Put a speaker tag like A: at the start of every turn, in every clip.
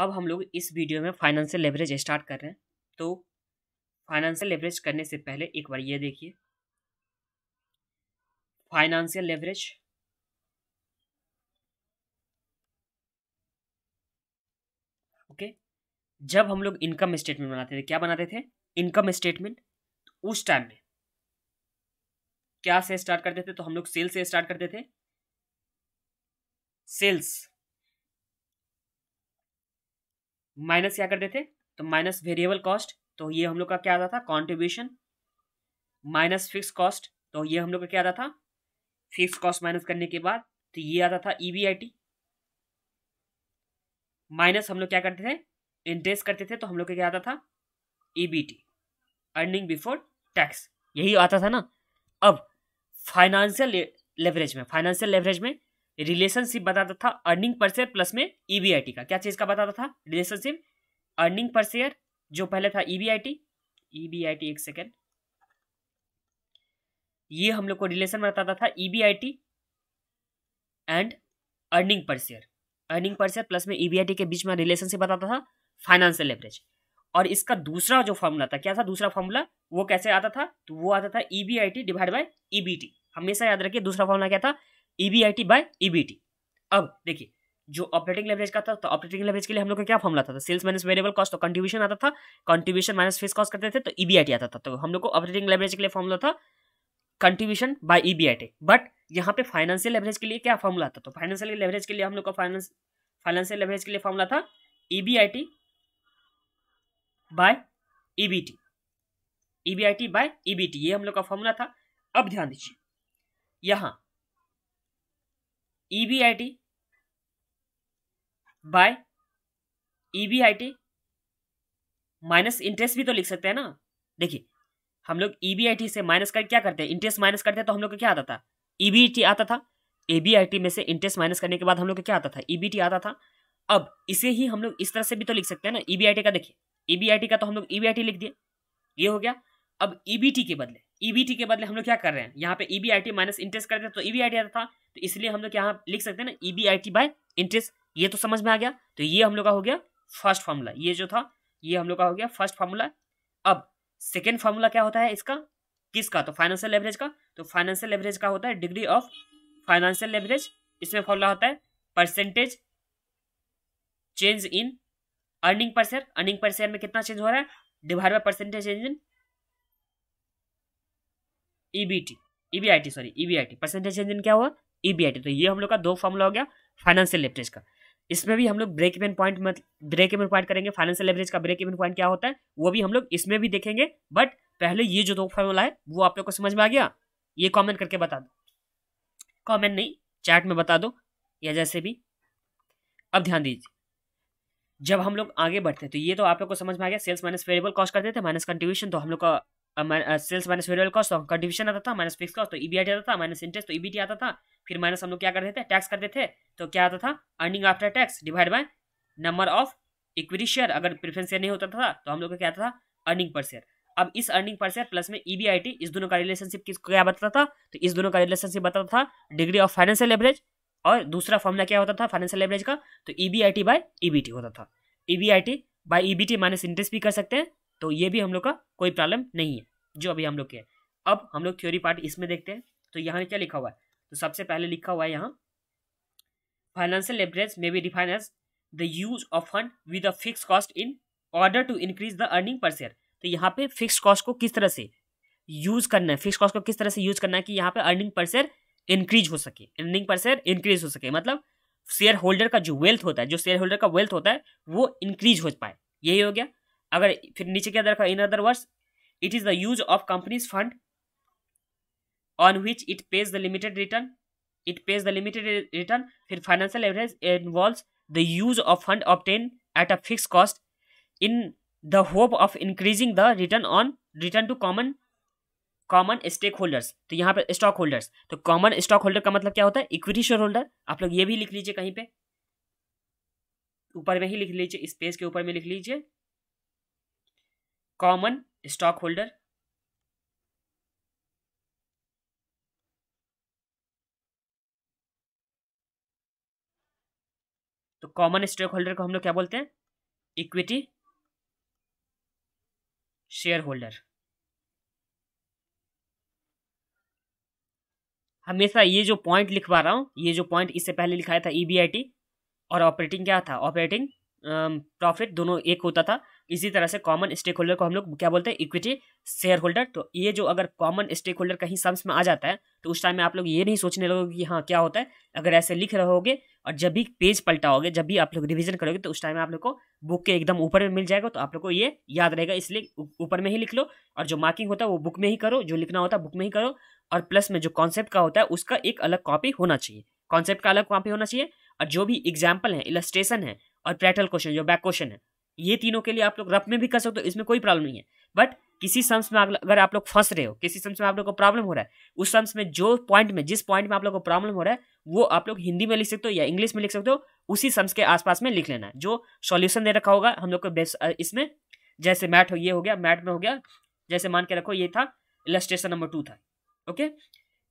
A: अब हम लोग इस वीडियो में फाइनेंशियल लेवरेज स्टार्ट कर रहे हैं तो फाइनेंशियल लेवरेज करने से पहले एक बार ये देखिए फाइनेंशियल लेवरेज ओके जब हम लोग इनकम स्टेटमेंट बनाते थे क्या बनाते थे इनकम स्टेटमेंट तो उस टाइम में क्या से स्टार्ट करते थे तो हम लोग सेल्स से स्टार्ट करते थे सेल्स माइनस क्या करते थे तो माइनस वेरिएबल कॉस्ट तो ये हम लोग का क्या आता था कॉन्ट्रीब्यूशन माइनस फिक्स कॉस्ट तो ये हम लोग का क्या आता था फिक्स कॉस्ट माइनस करने के बाद तो ये आता था ई e माइनस हम लोग क्या करते थे इंटरेस्ट करते थे तो हम लोग का क्या आता था ई अर्निंग बिफोर टैक्स यही आता था ना अब फाइनेंशियल लेवरेज में फाइनेंशियल लेवरेज में रिलेशनशिप बताता था अर्निंग पर शेयर प्लस में ईवीआईटी e का क्या चीज़ का बताता था रिलेशनशिप अर्निंग पर शेयर जो पहले था ईवीआईटी e ईवीआईटी e एक सेकेंड ये हम लोग को रिलेशन बताता था EBIT and earning per share earning per share plus में ईवीआईटी के बीच में रिलेशनशिप बताता था फाइनेंशियल लेवरेज और इसका दूसरा जो फॉर्मूला था क्या था दूसरा फॉर्मूला वो कैसे आता था तो वो आता था ईबीआईटी डिवाइड बाय ईबीटी हमेशा याद रखिए दूसरा फॉर्मूला क्या था ई बाय ई अब देखिए जो ऑपरेटिंग लेवरेज का था तो ऑपरेटिंग लेवरेज के लिए हम लोग का क्या फॉर्मला था सेल्स माइनस वेरिएबल कॉस्ट तो कंट्रीब्यूशन तो आता था कंट्रीब्यूशन माइनस फिक्स कॉस्ट करते थे तो ईबीआईटी e आता था तो हम लोग को ऑपरेटिंग लेवरेज के लिए फॉर्मला था कंट्रीब्यूशन बाय ईबीआईटी बट यहाँ पे फाइनेंशियल लेवरेज के लिए क्या फॉर्मला था तो फाइनेंशियल लेवरेज के लिए हम लोग का फाइनेंस फाइनेंशियल लेवरेज के लिए फॉर्मला था EBIT by EBT EBIT by EBT ये हम लोग का फॉर्मूला था अब ध्यान दीजिए यहाँ E B I T by E B I T minus interest भी तो लिख सकते हैं ना देखिए हम लोग ई बी आई टी से माइनस कर क्या करते हैं इंटरेस्ट माइनस करते हैं तो हम लोग को क्या आता था ई बी टी आता था ए बी आई टी में से इंटरेस्ट माइनस करने के बाद हम लोग को क्या आता था ई बी टी आता था अब इसे ही हम लोग इस तरह से भी तो लिख सकते हैं ना ई बी आई टी का देखिए ई बी आई टी का तो हम लोग ई बी आई टी लिख दिए ये हो गया अब ई बी टी के बदले ईबीटी e के बदले हम लोग क्या कर रहे हैं यहाँ पे ईबीआईटी माइनस इंटरेस्ट करते हैं तो ईबीआईटी e आता था तो इसलिए हम लोग यहाँ लिख सकते हैं ना ईबीआईटी बाय इंटरेस्ट ये तो समझ में आ गया तो ये हम लोग का हो गया फर्स्ट फार्मूला ये जो था ये हम लोग का हो गया फर्स्ट फार्मूला अब सेकेंड फार्मूला क्या होता है इसका किसका तो फाइनेंशियल लेवरेज का तो फाइनेंशियल लेवरेज का होता है डिग्री ऑफ फाइनेंशियल लेवरेज इसमें फॉर्मूला होता है percentage change in earning per share earning per share में कितना चेंज हो रहा है divide by percentage change in EBT EBIT sorry EBIT percentage change in क्या हुआ ईबीआईटी e तो ये हम लोग का दो फॉर्मूला हो गया फाइनेंशियल लेवरेज का इसमें भी हम लोग ब्रेक इवन पॉइंट मतलब ब्रेक इवन पॉइंट करेंगे फाइनेंशियल लेवरेज का ब्रेक इवन पॉइंट क्या होता है वो भी हम लोग इसमें भी देखेंगे बट पहले ये जो दो फॉर्मूला है वो आप लोग को समझ में आ गया ये कॉमेंट करके बता दो कॉमेंट नहीं चैट में बता दो या जैसे भी अब ध्यान दीजिए जब हम लोग आगे बढ़ते हैं तो ये तो आप लोग को समझ में आ गया सेल्स माइनस वेरिएबल कॉस्ट करते थे माइनस कंट्रीब्यूशन तो हम लोग का सेल्स माइनस वेरियल कॉस्ट तो का डिविजन आता था माइनस फिक्स कॉस्ट तो ईबीआई e आता था माइनस इंटरेस्ट तो ईबीटी e आता था फिर माइनस हम लोग क्या करते थे टैक्स करते थे तो क्या आता था earning after tax divide by number of equity share अगर प्रिफरेंस शेयर नहीं होता था तो हम लोग का क्या आता था अर्निंग पर शेयर अब इस अर्निंग पर शेयर प्लस में ईबीआईटी e इस दोनों का रिलेशनशिप किस क्या बताता था तो इस दोनों का रिलेशनशिप बताता था डिग्री ऑफ फाइनेंशियल एवरेज और दूसरा फॉर्मला क्या होता था फाइनेंशियल एवरेज का तो ईबीआईटी बाय ईबीटी होता था EBIT by EBT minus interest भी कर सकते हैं तो ये भी हम लोग का कोई प्रॉब्लम नहीं है जो अभी हम लोग के अब हम लोग थ्योरी पार्ट इसमें देखते हैं तो यहाँ क्या लिखा हुआ है तो सबसे पहले लिखा हुआ है यहाँ financial leverage may be define as the use of fund with a fix cost in order to increase the earning per share तो यहाँ पे फिक्स कॉस्ट को किस तरह से यूज करना है फिक्स कॉस्ट को किस तरह से यूज करना है कि यहाँ पे अर्निंग पर शेयर इंक्रीज हो सके अर्निंग पर शेयर इंक्रीज हो सके मतलब शेयर होल्डर का जो वेल्थ होता है जो शेयर होल्डर का वेल्थ होता है वो इंक्रीज हो पाए यही हो गया अगर फिर नीचे क्या रखा in other words it is the use of company's fund on which it pays the limited return it pays the limited return फिर financial average involve the use of fund obtain at a fix cost in the hope of increasing the return on return to common common stake holders तो यहाँ पे stock holders तो common stock holder का मतलब क्या होता है equity share holder आप लोग ये भी लिख लीजिए कहीं पे ऊपर में ही लिख लीजिए इस पेज के ऊपर में लिख लीजिए कॉमन स्टॉक होल्डर तो कॉमन स्टॉक होल्डर को हम लोग क्या बोलते हैं इक्विटी शेयर होल्डर हमेशा ये जो पॉइंट लिखवा रहा हूं ये जो पॉइंट इससे पहले लिखाया था ईबीआईटी e और ऑपरेटिंग क्या था ऑपरेटिंग प्रॉफिट दोनों एक होता था इसी तरह से कॉमन स्टेक होल्डर को हम लोग क्या बोलते हैं इक्विटी शेयर होल्डर तो ये जो अगर कॉमन स्टेक होल्डर कहीं सम्स में आ जाता है तो उस टाइम में आप लोग ये नहीं सोचने लगोगे कि हाँ क्या होता है अगर ऐसे लिख रहोगे और जब भी पेज पलटाओगे जब भी आप लोग रिविजन करोगे तो उस टाइम में आप लोग को बुक के एकदम ऊपर में मिल जाएगा तो आप लोग को ये याद रहेगा इसलिए ऊपर में ही लिख लो और जो मार्किंग होता है वो बुक में ही करो जो लिखना होता है बुक में ही करो और प्लस में जो कॉन्सेप्ट का होता है उसका एक अलग कॉपी होना चाहिए कॉन्सेप्ट का अलग कॉपी होना चाहिए और जो भी एग्जाम्पल है इलस्ट्रेशन है और प्रैक्टिकल क्वेश्चन जो बैक क्वेश्चन है ये तीनों के लिए आप लोग रफ में भी कर सकते हो इसमें कोई प्रॉब्लम नहीं है बट किसी सम्स में अगर आप लोग फंस रहे हो किसी सम्स में आप लोग को प्रॉब्लम हो रहा है उस सम्स में जो पॉइंट में जिस पॉइंट में आप लोग को प्रॉब्लम हो रहा है वो आप लोग हिंदी में लिख सकते हो या इंग्लिश में लिख सकते हो उसी सम्स के आसपास में लिख लेना है जो सॉल्यूशन दे रखा होगा हम लोग को बेस इसमें जैसे मैट हो ये हो गया मैट में हो गया जैसे मान के रखो ये था इलस्ट्रेशन नंबर टू था ओके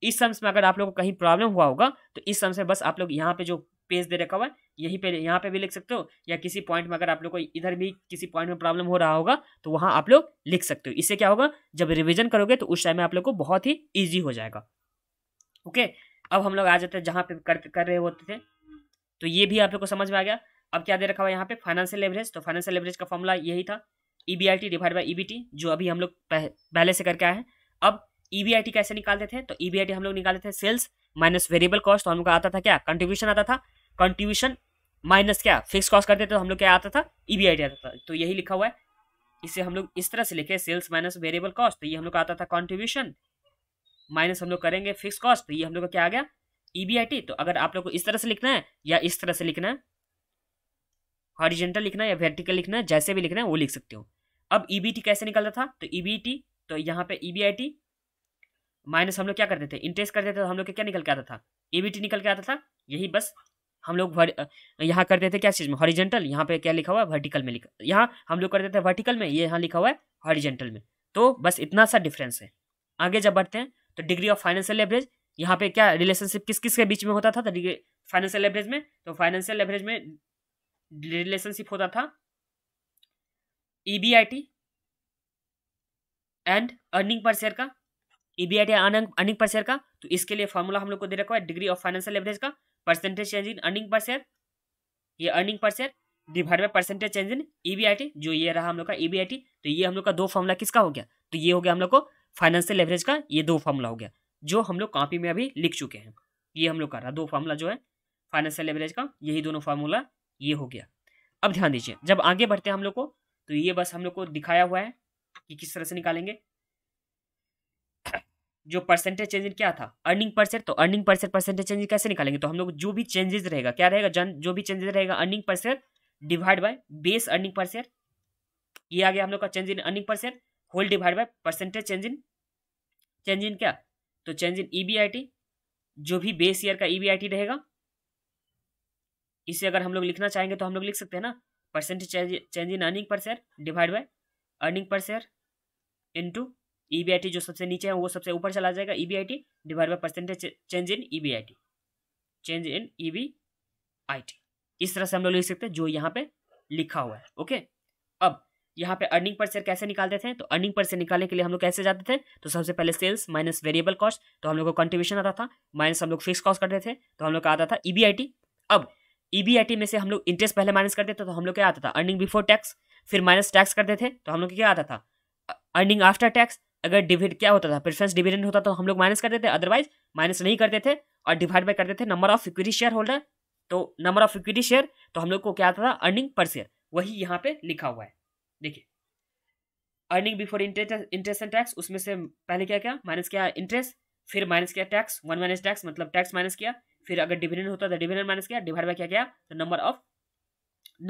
A: इस सम्स में अगर आप लोग को कहीं प्रॉब्लम हुआ होगा तो इस सम्स में बस आप लोग यहाँ पे जो पेज दे रखा हुआ है यहीं पे यहाँ पे भी लिख सकते हो या किसी पॉइंट में अगर आप लोग को इधर भी किसी पॉइंट में प्रॉब्लम हो रहा होगा तो वहाँ आप लोग लिख सकते हो इससे क्या होगा जब रिविजन करोगे तो उस टाइम में आप लोग को बहुत ही ईजी हो जाएगा ओके अब हम लोग आ जाते हैं जहाँ पे कर, कर रहे होते थे तो ये भी आप लोग को समझ में आ गया अब क्या दे रखा हुआ यहाँ पे फाइनेंशियल लेवरेज तो फाइनेंशियल लेवरेज का फॉर्मूला यही था E B I T divide by E B T जो अभी हम लोग पहले से करके आए हैं अब ई बी आई टी कैसे निकालते थे तो ई बी आई टी हम लोग निकालते थे सेल्स माइनस वेरिएबल कॉस्ट तो हम लोग आता था क्या कंट्रीब्यूशन आता था कंट्रीब्यूशन माइनस क्या फिक्स कॉस्ट करते थे तो हम लोग क्या आता था ईबीआईटी आता था तो यही लिखा हुआ है इसे हम लोग इस तरह से लिखे सेल्स माइनस वेरिएबल कॉस्ट तो ये हम लोग का आता था कॉन्ट्रीब्यूशन माइनस हम लोग करेंगे फिक्स कॉस्ट तो ये हम लोग का क्या आ गया ईबीआईटी तो अगर आप लोग को इस तरह से लिखना है या इस तरह से लिखना है हॉरिजेंटल लिखना है या वर्टिकल लिखना है जैसे भी लिखना है वो लिख सकते हो अब ईबीटी कैसे निकलता था तो ईबीटी तो यहाँ पे ईबीआईटी माइनस हम लोग क्या करते थे इंटरेस्ट करते थे तो हम लोग क्या निकल के आता था ईबीटी निकल के आता था यही बस हम लोग यहाँ करते थे क्या चीज़ में हॉरिजेंटल यहाँ पे क्या लिखा हुआ है वर्टिकल में लिखा यहाँ हम लोग करते थे वर्टिकल में ये यहाँ लिखा हुआ है हॉरिजेंटल में तो बस इतना सा डिफरेंस है आगे जब बढ़ते हैं तो डिग्री ऑफ फाइनेंशियल एवरेज यहाँ पे क्या रिलेशनशिप किस किस के बीच में होता था तो डिग्री फाइनेंशियल एवरेज में तो फाइनेंशियल एवरेज में रिलेशनशिप होता था E and earning per share का E B earning per share का तो इसके लिए फॉर्मूला हम लोग को दे रखा है डिग्री ऑफ फाइनेंशियल एवरेज का percentage change in earning per share ये earning per share divide by percentage change in EBIT जो ये रहा हम लोग का ईबीआईटी e तो ये हम लोग का दो फॉर्मूला किसका हो गया तो ये हो गया हम लोग को फाइनेंशियल लेवरेज का ये दो फॉर्मूला हो गया जो हम लोग कॉपी में अभी लिख चुके हैं ये हम लोग का रहा दो फॉर्मूला जो है फाइनेंशियल लेवरेज का यही दोनों फार्मूला ये हो गया अब ध्यान दीजिए जब आगे बढ़ते हैं हम लोग को तो ये बस हम लोग को दिखाया हुआ है कि किस तरह से निकालेंगे जो परसेंटेज चेंज क्या था अर्निंग परसेंट तो अर्निंग परसेंट परसेंटेज चेंज कैसे निकालेंगे तो हम लोग जो भी चेंजेस रहेगा क्या रहेगा जन जो भी चेंजेस रहेगा earning percent divide by base earning percent ये आ गया हम लोग का change in earning percent whole divide by percentage change in change in क्या तो चेंज इन ईबीआईटी जो भी बेस ईयर का ईबीआईटी e रहेगा इसे अगर हम लोग लिखना चाहेंगे तो हम लोग लिख सकते हैं ना percentage change in earning per share divide by earning per share into E e जो सबसे नीचे है वो सबसे ऊपर चला जाएगा E B I T divide by percentage change in E B I T change in E I T इस तरह से हम लोग लिख सकते हैं जो यहाँ पे लिखा हुआ है ओके अब यहाँ पे अर्निंग पर शेयर कैसे निकालते थे तो अर्निंग पर शेयर निकालने के लिए हम लोग कैसे जाते थे तो सबसे पहले सेल्स माइनस वेरिएबल कॉस्ट तो हम लोग को कंट्रीब्यूशन आता था माइनस हम लोग फिक्स कॉस्ट करते थे तो हम लोग का आता था ई e अब ई e में से हम लोग इंटरेस्ट पहले माइनस करते थे तो हम लोग क्या आता था अर्निंग बिफोर टैक्स फिर माइनस टैक्स करते थे तो हम लोग क्या आता था अर्निंग आफ्टर टैक्स अगर डिविड क्या होता था प्रिफ्रेंस डिविडेंड होता तो हम लोग माइनस करते थे अदरवाइज माइनस नहीं करते थे और डिवाइड बाई करते थे number of equity share holder तो नंबर ऑफ इक्विटी शेयर तो हम लोग को क्या आता था अर्निंग पर शेयर वही यहाँ पे लिखा हुआ है देखिए earning before interest and tax उसमें से पहले क्या क्या माइनस किया इंटरेस्ट फिर माइनस किया टैक्स वन माइनस टैक्स मतलब टैक्स माइनस किया फिर अगर डिविडेंड होता तो डिविडेंड माइनस किया डिवाइड बाय क्या किया तो number of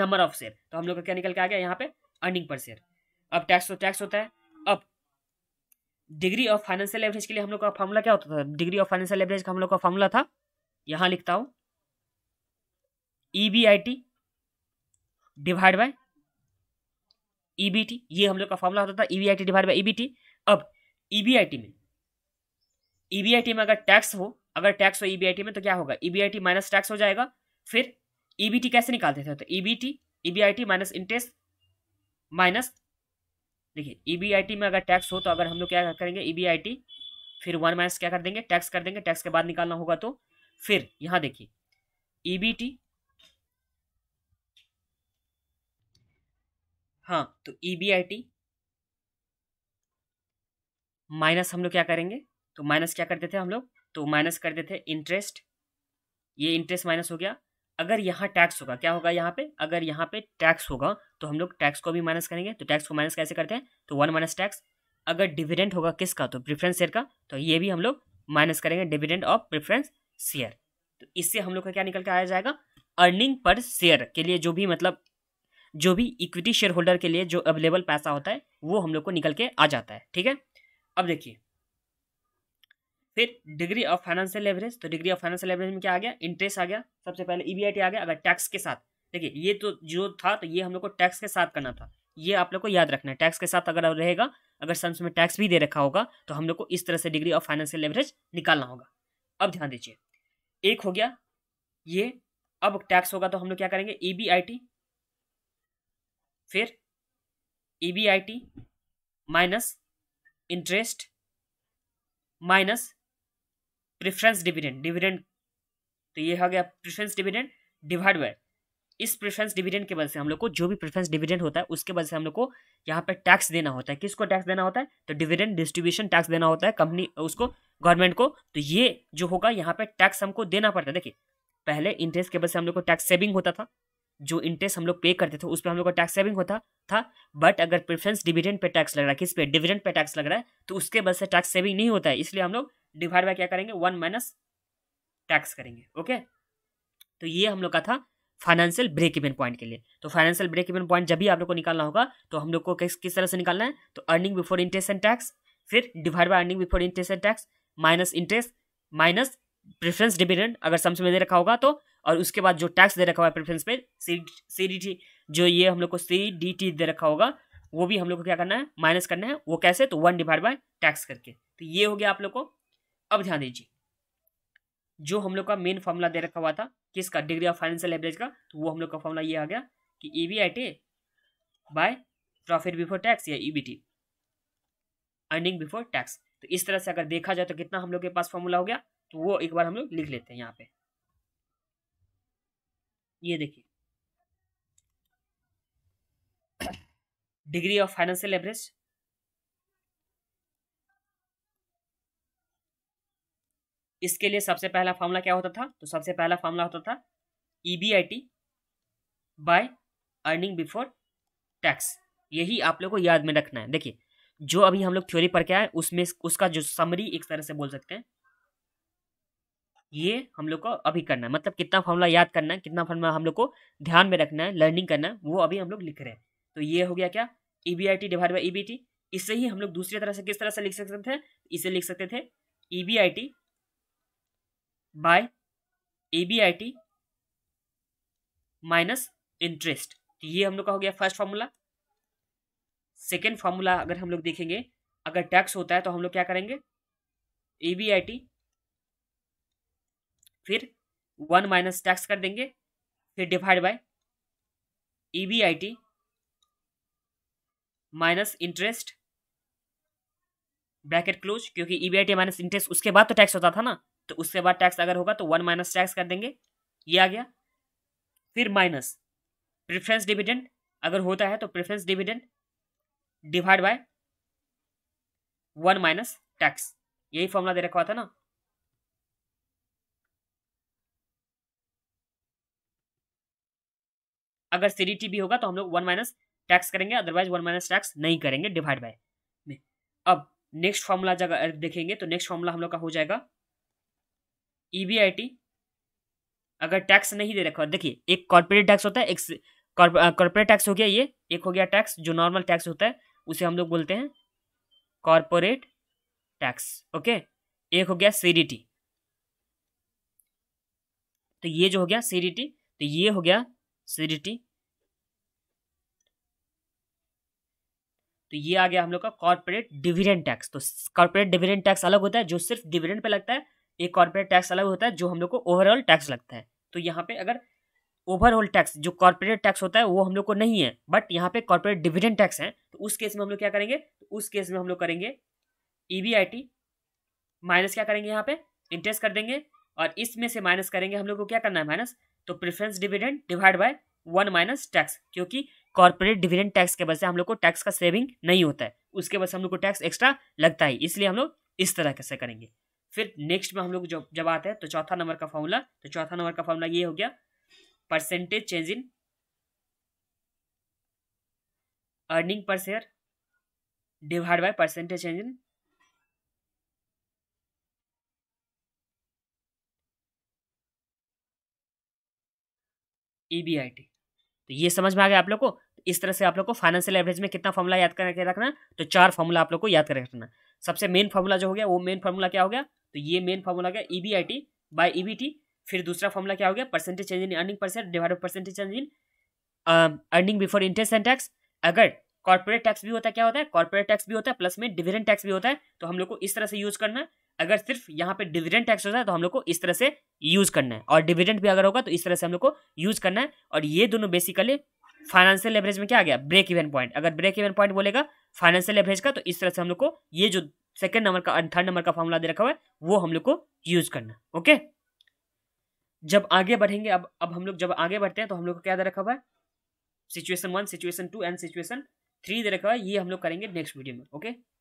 A: number of share तो हम लोग का क्या निकल के आ गया यहाँ पे अर्निंग पर शेयर अब टैक्स तो टैक्स होता है अब डिग्री ऑफ फाइनेंशियल एवरेज के लिए हम लोग का फॉर्मूला क्या होता था डिग्री ऑफ फाइनेंशियल एवरेज का हम लोग का फॉर्मूला था यहां लिखता हूं E B I T divide by E B T ये हम लोग का फॉर्मूला होता था E B I T divide by E B T अब ई बी आई टी में ई बी आई टी में अगर टैक्स हो अगर टैक्स हो ई बी आई टी में तो क्या होगा E B I T minus tax हो जाएगा फिर ई बी टी कैसे निकालते थे तो E B T E B I T minus interest minus देखिए ई e में अगर टैक्स हो तो अगर हम लोग क्या करेंगे ई e फिर वन माइनस क्या कर देंगे टैक्स कर देंगे टैक्स के बाद निकालना होगा तो फिर यहाँ देखिए ई e हाँ तो ई माइनस हम लोग क्या करेंगे तो माइनस क्या करते थे हम लोग तो माइनस कर देते इंटरेस्ट ये इंटरेस्ट माइनस हो गया अगर यहाँ टैक्स होगा क्या होगा यहाँ पे अगर यहाँ पे टैक्स होगा तो हम लोग टैक्स को भी माइनस करेंगे तो टैक्स को माइनस कैसे करते हैं तो वन माइनस टैक्स अगर डिविडेंड होगा किसका तो प्रेफरेंस शेयर का तो ये भी हम लोग माइनस करेंगे डिविडेंड ऑफ प्रेफरेंस शेयर तो इससे हम लोग का क्या निकल के आया जाएगा अर्निंग पर शेयर के लिए जो भी मतलब जो भी इक्विटी शेयर होल्डर के लिए जो अवेलेबल पैसा होता है वो हम लोग को निकल के आ जाता है ठीक है अब देखिए फिर डिग्री ऑफ फाइनेंशियल लेवरेज तो डिग्री ऑफ फाइनेंशियल लेवरेज में क्या आ गया इंटरेस्ट आ गया सबसे पहले ईबीआईटी e आ गया अगर टैक्स के साथ देखिए ये तो जो था तो ये हम लोग को टैक्स के साथ करना था ये आप लोग को याद रखना है टैक्स के साथ अगर रहेगा अगर सम्स में टैक्स भी दे रखा होगा तो हम लोग को इस तरह से डिग्री ऑफ फाइनेंशियल लेवरेज निकालना होगा अब ध्यान दीजिए एक हो गया ये अब टैक्स होगा तो हम लोग क्या करेंगे ई बी आई टी फिर E B I T minus interest minus preference dividend dividend तो ये हो गया प्रिफरेंस डिविडेंड डिवाइड बाय इस प्रेफरेंस डिविडेंड के वजह से हम लोग को जो भी प्रेफरेंस डिविडेंड होता है उसके वजह से हम लोग को यहाँ पर टैक्स देना होता है किसको टैक्स देना होता है तो डिविडेंड डिस्ट्रीब्यूशन टैक्स देना होता है कंपनी उसको गवर्नमेंट को तो ये जो होगा यहाँ पर टैक्स हमको देना पड़ता है देखिए पहले इंटरेस्ट के वजह से हम लोग को टैक्स सेविंग होता था जो इंटरेस्ट हम लोग पे करते थे उस पर हम लोग का टैक्स सेविंग होता था बट अगर प्रेफरेंस डिविडेंड पे टैक्स लग रहा है किस पे डिविडेंड पे टैक्स लग रहा है तो उसके वजह से टैक्स सेविंग नहीं होता है इसलिए हम लोग डिवाइड बाय क्या करेंगे वन माइनस टैक्स करेंगे ओके तो ये हम लोग का था फाइनेंशियल ब्रेक इवन पॉइंट के लिए तो फाइनेंशियल ब्रेक इवन पॉइंट जब भी आप लोग को निकालना होगा तो हम लोग को किस किस तरह से निकालना है तो earning before interest and tax फिर divide by earning before interest and tax minus interest minus preference dividend अगर सम्स में दे रखा होगा तो और उसके बाद जो टैक्स दे रखा हुआ है प्रेफरेंस पे सी सी डी टी जो ये हम लोग को सी डी टी दे रखा होगा वो भी हम लोग को क्या करना है माइनस करना है वो कैसे तो वन डिवाइड बाय टैक्स करके तो ये हो गया आप लोग को अब ध्यान दीजिए जो हम लोग का मेन फॉर्मूला दे रखा हुआ था किसका डिग्री ऑफ फाइनेंशियल एवरेज का तो वो हम लोग का फॉर्मूला ये आ गया कि E B I T by profit before tax या E B T earning before tax तो इस तरह से अगर देखा जाए तो कितना हम लोग के पास फॉर्मूला हो गया तो वो एक बार हम लोग लिख लेते हैं यहाँ पे ये देखिए डिग्री ऑफ फाइनेंशियल एवरेज इसके लिए सबसे पहला फॉर्मूला क्या होता था तो सबसे पहला फॉर्मूला होता था E B I T by earning before tax यही आप लोग को याद में रखना है देखिए जो अभी हम लोग थ्योरी पढ़ के आए उसमें उसका जो समरी एक तरह से बोल सकते हैं ये हम लोग को अभी करना है मतलब कितना फॉर्मूला याद करना है कितना फॉर्मूला हम लोग को ध्यान में रखना है लर्निंग करना है वो अभी हम लोग लिख रहे हैं तो ये हो गया क्या E B I T divide by E B T इससे ही हम लोग दूसरी तरह से किस तरह से लिख सकते थे इसे लिख सकते थे E B I T by A B I T minus interest तो ये हम लोग का हो गया फर्स्ट फार्मूला सेकेंड फार्मूला अगर हम लोग देखेंगे अगर टैक्स होता है तो हम लोग क्या करेंगे ए बी आई टी फिर वन माइनस टैक्स कर देंगे फिर divide by E B I T minus interest bracket close क्योंकि E B I T minus interest उसके बाद तो टैक्स होता था ना तो उसके बाद टैक्स अगर होगा तो वन माइनस टैक्स कर देंगे ये आ गया फिर माइनस प्रेफरेंस डिविडेंड अगर होता है तो preference dividend divide by one minus tax यही फॉर्मूला दे रखा था ना अगर टी भी होगा तो हम लोग वन माइनस टैक्स करेंगे अदरवाइज वन माइनस टैक्स नहीं करेंगे डिवाइड बाय अब नेक्स्ट फॉर्मूला जगह देखेंगे तो नेक्स्ट फॉर्मूला हम लोग का हो जाएगा ई e अगर टैक्स नहीं दे रखा देखिए एक कॉर्पोरेट टैक्स होता है एक कॉर्पोरेट टैक्स हो गया ये एक हो गया टैक्स जो नॉर्मल टैक्स होता है उसे हम लोग बोलते हैं कॉर्पोरेट टैक्स ओके एक हो गया सी तो ये जो हो गया सी तो ये हो गया सी तो ये आ गया हम लोग का कॉर्पोरेट डिविडेंड टैक्स तो कॉर्पोरेट डिविडेंड टैक्स अलग होता है जो सिर्फ डिविडेंड पे लगता है एक कॉर्पोरेट टैक्स अलग होता है जो हम लोग को ओवरऑल टैक्स लगता है तो यहाँ पे अगर ओवरऑल टैक्स जो कॉर्पोरेट टैक्स होता है वो हम लोग को नहीं है बट यहाँ पे कॉर्पोरेट डिविडेंड टैक्स है तो उस केस में हम लोग क्या करेंगे तो उस केस में हम लोग करेंगे ई e माइनस क्या करेंगे यहाँ पे इंटरेस्ट कर देंगे और इसमें से माइनस करेंगे हम लोग को क्या करना है माइनस तो preference dividend divide by one minus tax क्योंकि कॉर्पोरेट डिविडेंड टैक्स के वजह से हम लोग को टैक्स का सेविंग नहीं होता है उसके वजह से हम लोग को टैक्स एक्स्ट्रा लगता है इसलिए हम लोग इस तरह से करेंगे फिर नेक्स्ट में हम लोग जब जब आते हैं तो चौथा नंबर का फॉर्मूला तो चौथा नंबर का फॉर्मूला ये हो गया percentage change in earning per share divide by percentage change in EBIT तो ये समझ में आ गया आप लोग को तो इस तरह से आप लोग को फाइनेंशियल एवरेज में कितना फॉर्मूला याद करके रखना तो चार फॉर्मूला आप लोग को याद करके रखना सबसे मेन फॉर्मूला जो हो गया वो मेन फॉर्मूला क्या हो गया तो ये मेन फॉर्मूला क्या E B I T by E B T फिर दूसरा फॉर्मूला क्या हो गया percentage change in earning percent divide percentage change in earning before interest and tax अगर कॉर्पोरेट टैक्स भी होता है क्या होता है कॉर्पोरेट टैक्स भी होता है प्लस में डिविडेंड टैक्स भी होता है तो हम लोग को इस तरह से यूज करना अगर सिर्फ यहाँ पे डिविडेंड टैक्स होता है तो हम लोग को इस तरह से यूज करना है और डिविडेंड भी अगर होगा तो इस तरह से हम लोग को यूज करना है और ये दोनों बेसिकली फाइनेंशियल एवरेज में क्या आ गया ब्रेक इवन पॉइंट अगर ब्रेक इवन पॉइंट बोलेगा फाइनेंशियल एवरेज का तो इस तरह से हम लोग को ये जो सेकंड नंबर का थर्ड नंबर का फॉर्मूला दे रखा हुआ है वो हम लोग को यूज करना ओके जब आगे बढ़ेंगे अब अब हम लोग जब आगे बढ़ते हैं तो हम लोग को क्या दे रखा हुआ है situation one situation two and situation three दे रखा हुआ है ये हम लोग करेंगे नेक्स्ट वीडियो में ओके